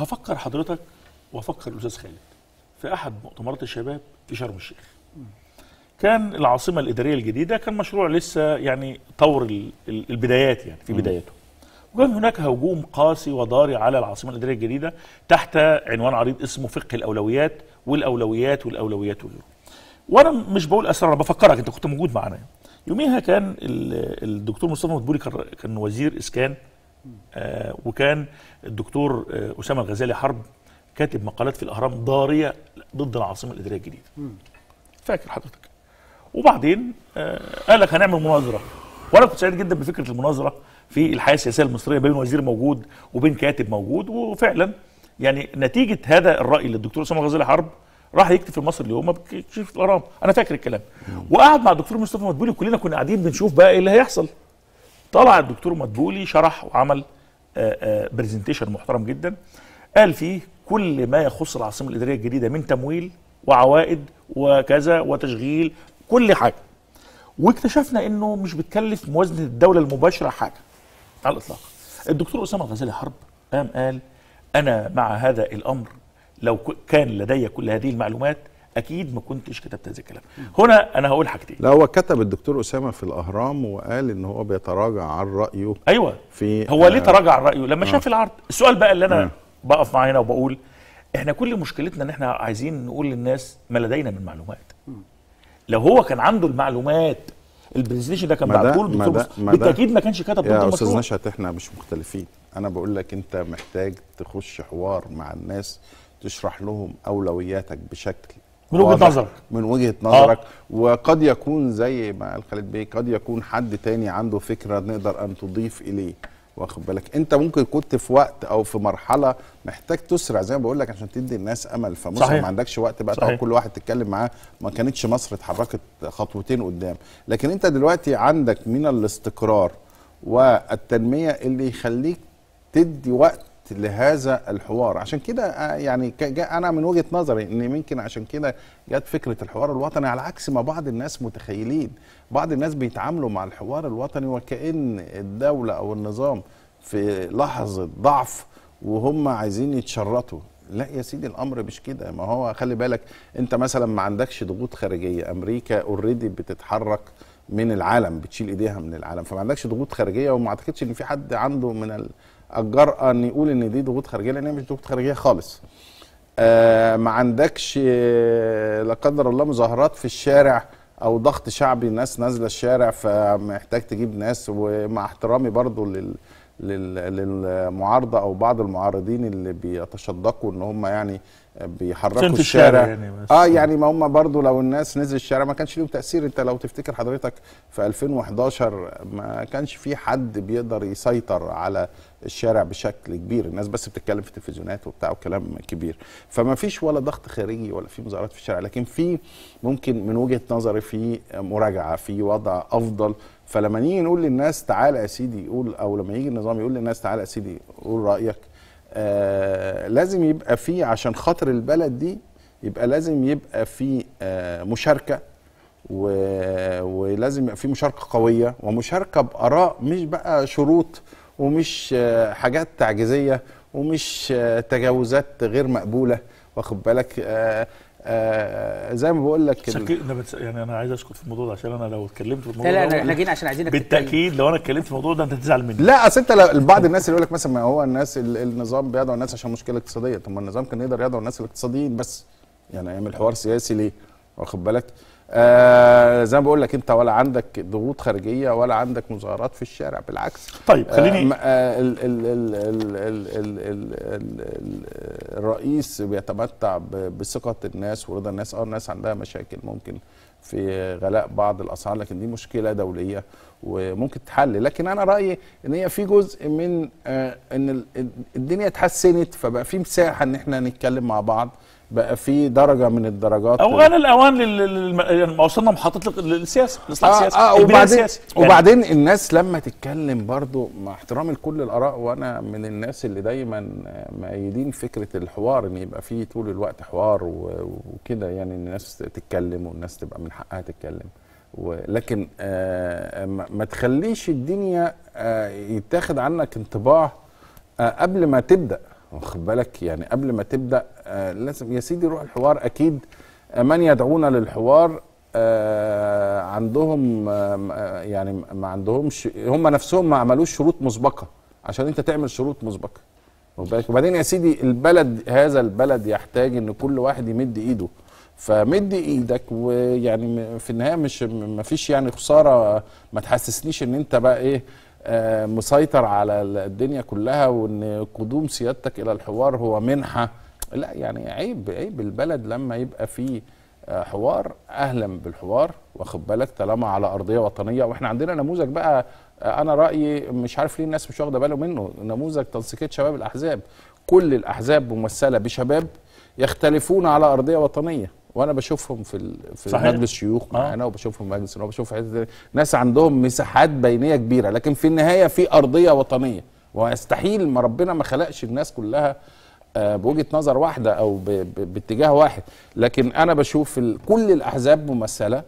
هفكر حضرتك وافكر الاستاذ خالد في احد مؤتمرات الشباب في شرم الشيخ كان العاصمه الاداريه الجديده كان مشروع لسه يعني طور البدايات يعني في بدايته وكان هناك هجوم قاسي وضاري على العاصمه الاداريه الجديده تحت عنوان عريض اسمه فقه الاولويات والاولويات والاولويات وغيره وانا مش بقول اسرار انا بفكرك انت كنت موجود معانا يوميها كان الدكتور مصطفى مدبولي كان وزير اسكان آه، وكان الدكتور آه، اسامه الغزالي حرب كاتب مقالات في الاهرام ضاريه ضد العاصمه الاداريه الجديده فاكر حضرتك وبعدين آه، قال لك هنعمل مناظره وانا كنت سعيد جدا بفكره المناظره في الحياه السياسيه المصريه بين وزير موجود وبين كاتب موجود وفعلا يعني نتيجه هذا الراي للدكتور اسامه غزالي حرب راح يكتب في مصر اليوم بكشف الاهرام انا فاكر الكلام وقعد مع الدكتور مصطفى مدبولي كلنا كنا قاعدين بنشوف بقى ايه اللي هيحصل طلع الدكتور مدبولي شرح وعمل برزنتيشن آه، آه، محترم جدا قال فيه كل ما يخص العاصمه الاداريه الجديده من تمويل وعوائد وكذا وتشغيل كل حاجه واكتشفنا انه مش بتكلف موازنه الدوله المباشره حاجه على الاطلاق الدكتور اسامه غزالي حرب قام قال انا مع هذا الامر لو كان لدي كل هذه المعلومات اكيد ما كنتش كتبت هذا الكلام هنا انا هقول حاجتين لا هو كتب الدكتور اسامه في الاهرام وقال ان هو بيتراجع عن رايه ايوه في هو آه ليه تراجع عن رايه لما آه شاف العرض السؤال بقى اللي انا آه بقف معاه هنا وبقول احنا كل مشكلتنا ان احنا عايزين نقول للناس ما لدينا من معلومات لو هو كان عنده المعلومات البرزنتيشن ده كان بعته له بالتاكيد ما كانش كتب يا استاذ نشأت احنا مش مختلفين انا بقول لك انت محتاج تخش حوار مع الناس تشرح لهم اولوياتك بشكل من وجهه نظرك من وجهه نظرك آه. وقد يكون زي ما قال خالد بيه قد يكون حد تاني عنده فكره نقدر ان تضيف اليه واخد بالك انت ممكن كنت في وقت او في مرحله محتاج تسرع زي ما بقول لك عشان تدي الناس امل فمصر صحيح. ما عندكش وقت بقى تقعد كل واحد تتكلم معاه ما كانتش مصر اتحركت خطوتين قدام لكن انت دلوقتي عندك من الاستقرار والتنميه اللي يخليك تدي وقت لهذا الحوار عشان كده آه، يعني انا من وجهه نظري ان يمكن عشان كده جت فكره الحوار الوطني على عكس ما بعض الناس متخيلين بعض الناس بيتعاملوا مع الحوار الوطني وكأن الدوله او النظام في لحظه ضعف وهم عايزين يتشرطوا لا يا سيدي الامر مش كده ما هو خلي بالك انت مثلا ما عندكش ضغوط خارجيه امريكا اوريدي بتتحرك من العالم بتشيل ايديها من العالم فما عندكش ضغوط خارجيه وما اعتقدش ان في حد عنده من الجرأة ان يقول ان دي ضغوط خارجية لان هي مش ضغوط خارجية خالص. آه ما عندكش آه، لا قدر الله مظاهرات في الشارع او ضغط شعبي ناس نازله الشارع فمحتاج تجيب ناس ومع احترامي برضو لل للمعارضه او بعض المعارضين اللي بيتشدقوا ان هم يعني بيحركوا الشارع, الشارع يعني اه يعني ما هم برضو لو الناس نزل الشارع ما كانش ليهم تاثير انت لو تفتكر حضرتك في 2011 ما كانش في حد بيقدر يسيطر على الشارع بشكل كبير الناس بس بتتكلم في التلفزيونات وبتاع وكلام كبير فما فيش ولا ضغط خارجي ولا في مظاهرات في الشارع لكن في ممكن من وجهه نظري في مراجعه في وضع افضل فلما نيجي نقول للناس تعالى يا سيدي قول او لما يجي النظام يقول للناس تعالى يا سيدي قول رايك آه لازم يبقى في عشان خاطر البلد دي يبقى لازم يبقى في آه مشاركه و... ولازم يبقى في مشاركه قويه ومشاركه باراء مش بقى شروط ومش آه حاجات تعجيزيه ومش آه تجاوزات غير مقبوله واخد بالك آه آه، زي ما بقول لك شكلنا بتس... يعني انا عايز اسكت في الموضوع ده عشان انا لو اتكلمت في الموضوع لا لا احنا جايين عشان عايزينك بالتاكيد لو انا اتكلمت في الموضوع ده انت هتزعل مني لا اصل انت بعض الناس اللي يقول لك مثلا ما هو الناس النظام بيدعو الناس عشان مشكله اقتصاديه طب ما النظام كان يقدر يدعو الناس الاقتصاديين بس يعني يعمل حوار سياسي ليه واخد بالك آه زي ما بقول لك انت ولا عندك ضغوط خارجيه ولا عندك مظاهرات في الشارع بالعكس طيب خليني الرئيس بيتمتع بثقه الناس ورضا الناس اه الناس عندها مشاكل ممكن في غلاء بعض الاسعار لكن دي مشكله دوليه وممكن تتحل لكن انا رايي ان هي في جزء من آه ان الدنيا اتحسنت فبقى في مساحه ان احنا نتكلم مع بعض بقى في درجه من الدرجات او غنى الاوان للم... يعني ما وصلنا محطه للسياسه الاصلاح آه السياسي آه وبعدين يعني وبعدين الناس لما تتكلم برضو مع احترامي لكل الاراء وانا من الناس اللي دايما مأيدين فكره الحوار ان يبقى في طول الوقت حوار و... وكده يعني الناس تتكلم والناس تبقى من حقها تتكلم ولكن آه ما تخليش الدنيا آه يتاخد عنك انطباع آه قبل ما تبدا واخد بالك يعني قبل ما تبدا آه لازم يا سيدي روح الحوار اكيد آه، من يدعونا للحوار آه عندهم آه،, آه يعني ما عندهمش هم نفسهم ما عملوش شروط مسبقه عشان انت تعمل شروط مسبقه وبعدين يا سيدي البلد هذا البلد يحتاج ان كل واحد يمد ايده فمد ايدك ويعني في النهايه مش ما فيش يعني خساره ما تحسسنيش ان انت بقى ايه آه، مسيطر على الدنيا كلها وان قدوم سيادتك الى الحوار هو منحه لا يعني عيب عيب البلد لما يبقى فيه آه، حوار اهلا بالحوار واخد بالك طالما على ارضيه وطنيه واحنا عندنا نموذج بقى آه، انا رايي مش عارف ليه الناس مش واخده باله منه نموذج تنسيقيه شباب الاحزاب كل الاحزاب ممثله بشباب يختلفون على ارضيه وطنيه وانا بشوفهم في في صحيح. مجلس شيوخ آه. معانا آه. وبشوفهم في مجلس النواب وبشوف ناس عندهم مساحات بينيه كبيره لكن في النهايه في ارضيه وطنيه ويستحيل ما ربنا ما خلقش الناس كلها آه، بوجهه نظر واحده او باتجاه واحد لكن انا بشوف كل الاحزاب ممثله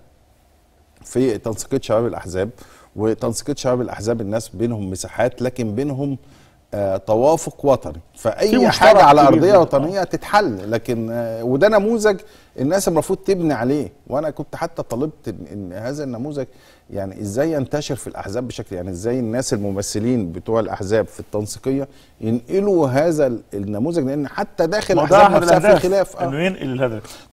في تنسيقيه شباب الاحزاب وتنسيقيه شباب الاحزاب الناس بينهم مساحات لكن بينهم آه، توافق وطني فاي حاجه على ارضيه وطنيه تتحل لكن آه، وده نموذج الناس المفروض تبني عليه وانا كنت حتى طلبت ان هذا النموذج يعني ازاي ينتشر في الاحزاب بشكل يعني ازاي الناس الممثلين بتوع الاحزاب في التنسيقيه ينقلوا هذا النموذج لان حتى داخل الاحزاب نفسها في خلاف آه. انه ينقل الهدف